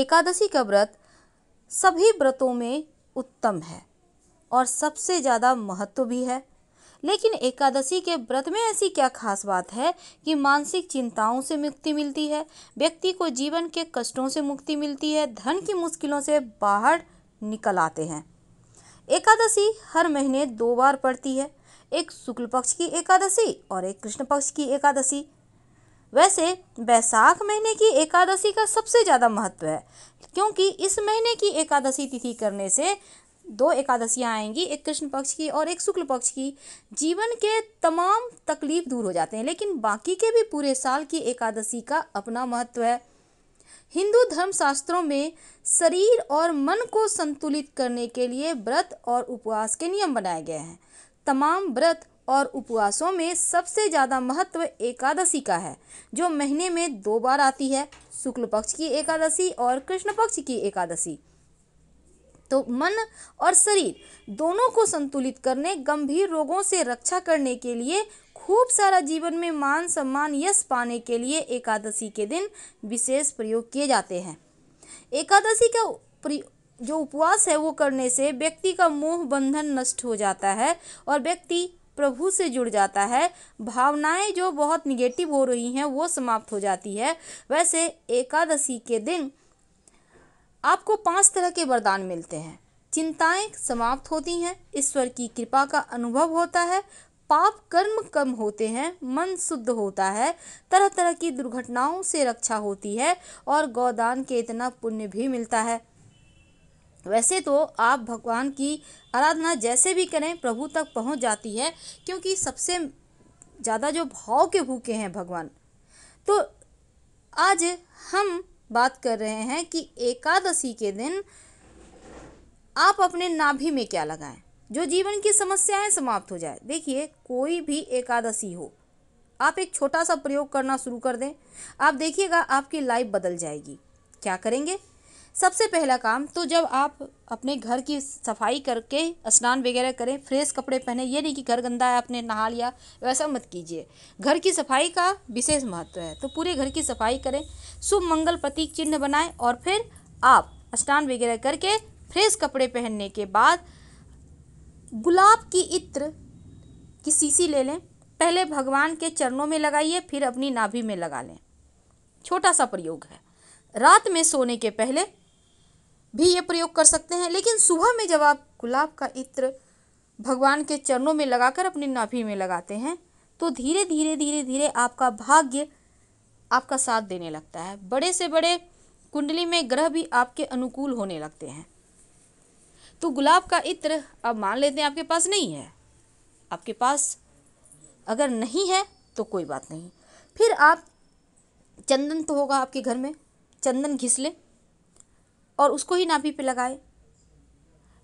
एकादशी का व्रत सभी व्रतों में उत्तम है और सबसे ज़्यादा महत्व भी है लेकिन एकादशी के व्रत में ऐसी क्या खास बात है कि मानसिक चिंताओं से मुक्ति मिलती है व्यक्ति को जीवन के कष्टों से मुक्ति मिलती है धन की मुश्किलों से बाहर निकल आते हैं एकादशी हर महीने दो बार पड़ती है एक शुक्ल पक्ष की एकादशी और एक कृष्ण पक्ष की एकादशी वैसे बैसाख महीने की एकादशी का सबसे ज़्यादा महत्व है क्योंकि इस महीने की एकादशी तिथि करने से दो एकादशियाँ आएंगी एक कृष्ण पक्ष की और एक शुक्ल पक्ष की जीवन के तमाम तकलीफ दूर हो जाते हैं लेकिन बाकी के भी पूरे साल की एकादशी का अपना महत्व है हिंदू धर्म शास्त्रों में शरीर और मन को संतुलित करने के लिए व्रत और उपवास के नियम बनाए गए हैं तमाम व्रत और उपवासों में सबसे ज़्यादा महत्व एकादशी का है जो महीने में दो बार आती है शुक्ल पक्ष की एकादशी और कृष्ण पक्ष की एकादशी तो मन और शरीर दोनों को संतुलित करने गंभीर रोगों से रक्षा करने के लिए खूब सारा जीवन में मान सम्मान यश पाने के लिए एकादशी के दिन विशेष प्रयोग किए जाते हैं एकादशी का जो उपवास है वो करने से व्यक्ति का मोह बंधन नष्ट हो जाता है और व्यक्ति प्रभु से जुड़ जाता है भावनाएं जो बहुत निगेटिव हो रही हैं वो समाप्त हो जाती है वैसे एकादशी के दिन आपको पांच तरह के वरदान मिलते हैं चिंताएं समाप्त होती हैं ईश्वर की कृपा का अनुभव होता है पाप कर्म कम होते हैं मन शुद्ध होता है तरह तरह की दुर्घटनाओं से रक्षा होती है और गौदान के इतना पुण्य भी मिलता है वैसे तो आप भगवान की आराधना जैसे भी करें प्रभु तक पहुंच जाती है क्योंकि सबसे ज़्यादा जो भाव के भूखे हैं भगवान तो आज हम बात कर रहे हैं कि एकादशी के दिन आप अपने नाभि में क्या लगाएं जो जीवन की समस्याएं समाप्त हो जाए देखिए कोई भी एकादशी हो आप एक छोटा सा प्रयोग करना शुरू कर दें आप देखिएगा आपकी लाइफ बदल जाएगी क्या करेंगे सबसे पहला काम तो जब आप अपने घर की सफाई करके स्नान वगैरह करें फ्रेश कपड़े पहने ये नहीं कि घर गंदा है आपने नहा लिया वैसा मत कीजिए घर की सफाई का विशेष महत्व है तो पूरे घर की सफाई करें शुभ मंगल प्रतीक चिन्ह बनाएं और फिर आप स्नान वगैरह करके फ्रेश कपड़े पहनने के बाद गुलाब की इत्र की शीशी ले लें पहले भगवान के चरणों में लगाइए फिर अपनी नाभि में लगा लें छोटा सा प्रयोग है रात में सोने के पहले भी ये प्रयोग कर सकते हैं लेकिन सुबह में जब आप गुलाब का इत्र भगवान के चरणों में लगाकर अपनी नाभि में लगाते हैं तो धीरे धीरे धीरे धीरे आपका भाग्य आपका साथ देने लगता है बड़े से बड़े कुंडली में ग्रह भी आपके अनुकूल होने लगते हैं तो गुलाब का इत्र अब मान लेते हैं आपके पास नहीं है आपके पास अगर नहीं है तो कोई बात नहीं फिर आप चंदन तो होगा आपके घर में चंदन घिस लें और उसको ही नाभि पे लगाए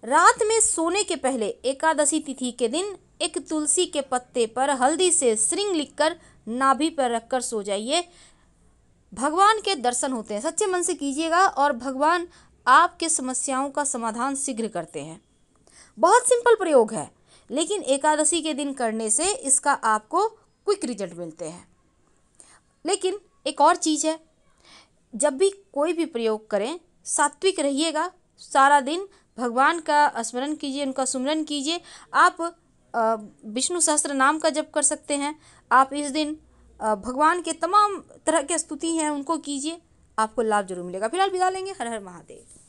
रात में सोने के पहले एकादशी तिथि के दिन एक तुलसी के पत्ते पर हल्दी से श्रृंग लिखकर नाभि पर रखकर सो जाइए भगवान के दर्शन होते हैं सच्चे मन से कीजिएगा और भगवान आपके समस्याओं का समाधान शीघ्र करते हैं बहुत सिंपल प्रयोग है लेकिन एकादशी के दिन करने से इसका आपको क्विक रिजल्ट मिलते हैं लेकिन एक और चीज़ है जब भी कोई भी प्रयोग करें सात्विक रहिएगा सारा दिन भगवान का स्मरण कीजिए उनका सुमरन कीजिए आप विष्णु सहस्त्र नाम का जप कर सकते हैं आप इस दिन भगवान के तमाम तरह के स्तुति हैं उनको कीजिए आपको लाभ जरूर मिलेगा फिलहाल विदा लेंगे हर हर महादेव